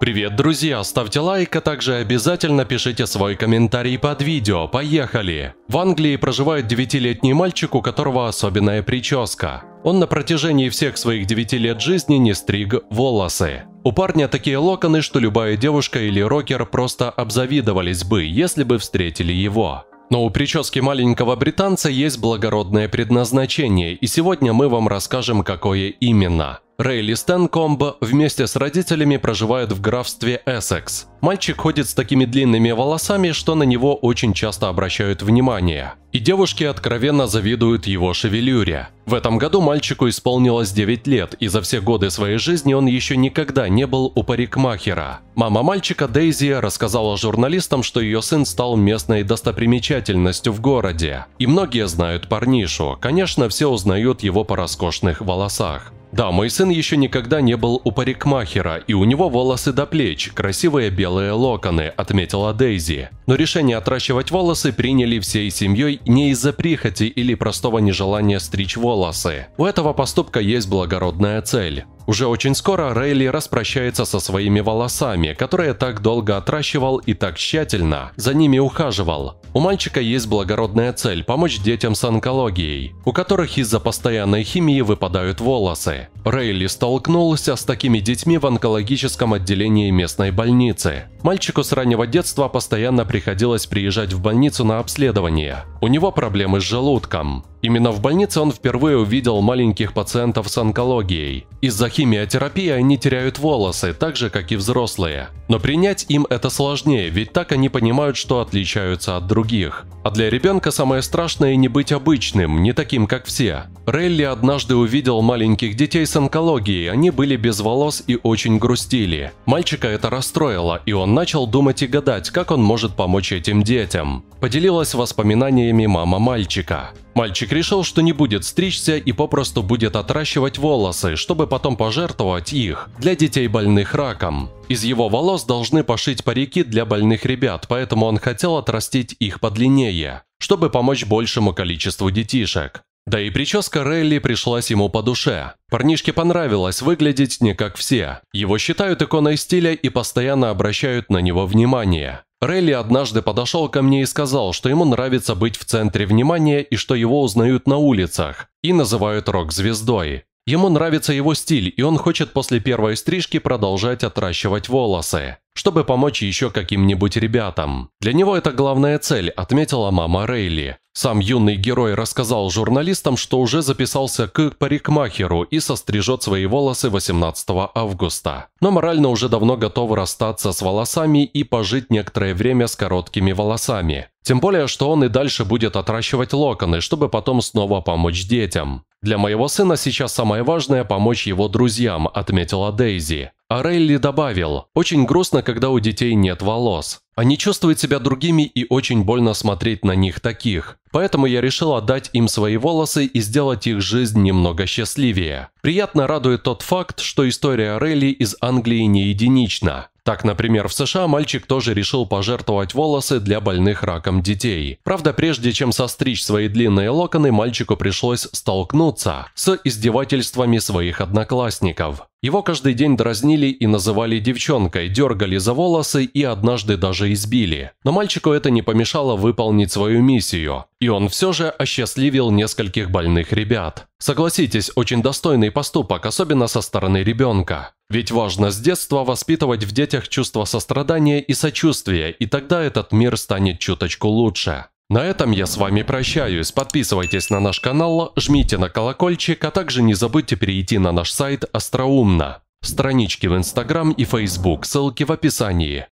Привет, друзья! Ставьте лайк, а также обязательно пишите свой комментарий под видео. Поехали! В Англии проживает девятилетний летний мальчик, у которого особенная прическа. Он на протяжении всех своих 9 лет жизни не стриг волосы. У парня такие локоны, что любая девушка или рокер просто обзавидовались бы, если бы встретили его. Но у прически маленького британца есть благородное предназначение, и сегодня мы вам расскажем, какое именно. Рейли Стэн вместе с родителями проживает в графстве Эссекс. Мальчик ходит с такими длинными волосами, что на него очень часто обращают внимание. И девушки откровенно завидуют его шевелюре. В этом году мальчику исполнилось 9 лет, и за все годы своей жизни он еще никогда не был у парикмахера. Мама мальчика Дейзи рассказала журналистам, что ее сын стал местной достопримечательностью в городе. И многие знают парнишу, конечно, все узнают его по роскошных волосах. Да, мой сын еще никогда не был у парикмахера, и у него волосы до плеч, красивые белые локоны, отметила Дейзи. Но решение отращивать волосы приняли всей семьей не из-за прихоти или простого нежелания стричь волосы. У этого поступка есть благородная цель. Уже очень скоро Рейли распрощается со своими волосами, которые так долго отращивал и так тщательно за ними ухаживал. У мальчика есть благородная цель – помочь детям с онкологией, у которых из-за постоянной химии выпадают волосы. Рейли столкнулся с такими детьми в онкологическом отделении местной больницы. Мальчику с раннего детства постоянно приходилось приезжать в больницу на обследование. У него проблемы с желудком. Именно в больнице он впервые увидел маленьких пациентов с онкологией. Из-за химиотерапии они теряют волосы, так же, как и взрослые. Но принять им это сложнее, ведь так они понимают, что отличаются от других. А для ребенка самое страшное не быть обычным, не таким, как все. Релли однажды увидел маленьких детей с онкологией, они были без волос и очень грустили. Мальчика это расстроило, и он начал думать и гадать, как он может помочь этим детям. Поделилась воспоминаниями мама мальчика. Мальчик решил, что не будет стричься и попросту будет отращивать волосы, чтобы потом пожертвовать их для детей больных раком. Из его волос должны пошить парики для больных ребят, поэтому он хотел отрастить их подлиннее, чтобы помочь большему количеству детишек. Да и прическа Релли пришлась ему по душе. Парнишке понравилось выглядеть не как все. Его считают иконой стиля и постоянно обращают на него внимание. Релли однажды подошел ко мне и сказал, что ему нравится быть в центре внимания и что его узнают на улицах и называют рок-звездой. Ему нравится его стиль, и он хочет после первой стрижки продолжать отращивать волосы чтобы помочь еще каким-нибудь ребятам. Для него это главная цель, отметила мама Рейли. Сам юный герой рассказал журналистам, что уже записался к парикмахеру и сострижет свои волосы 18 августа. Но морально уже давно готов расстаться с волосами и пожить некоторое время с короткими волосами. Тем более, что он и дальше будет отращивать локоны, чтобы потом снова помочь детям. «Для моего сына сейчас самое важное – помочь его друзьям», – отметила Дейзи. Орелли а добавил, очень грустно, когда у детей нет волос. Они чувствуют себя другими и очень больно смотреть на них таких. Поэтому я решил отдать им свои волосы и сделать их жизнь немного счастливее. Приятно радует тот факт, что история Релли из Англии не единична. Так, например, в США мальчик тоже решил пожертвовать волосы для больных раком детей. Правда, прежде чем состричь свои длинные локоны, мальчику пришлось столкнуться с издевательствами своих одноклассников. Его каждый день дразнили и называли девчонкой, дергали за волосы и однажды даже даже избили. Но мальчику это не помешало выполнить свою миссию, и он все же осчастливил нескольких больных ребят. Согласитесь, очень достойный поступок, особенно со стороны ребенка. Ведь важно с детства воспитывать в детях чувство сострадания и сочувствия, и тогда этот мир станет чуточку лучше. На этом я с вами прощаюсь. Подписывайтесь на наш канал, жмите на колокольчик, а также не забудьте перейти на наш сайт Остроумно. Странички в Инстаграм и Фейсбук, ссылки в описании.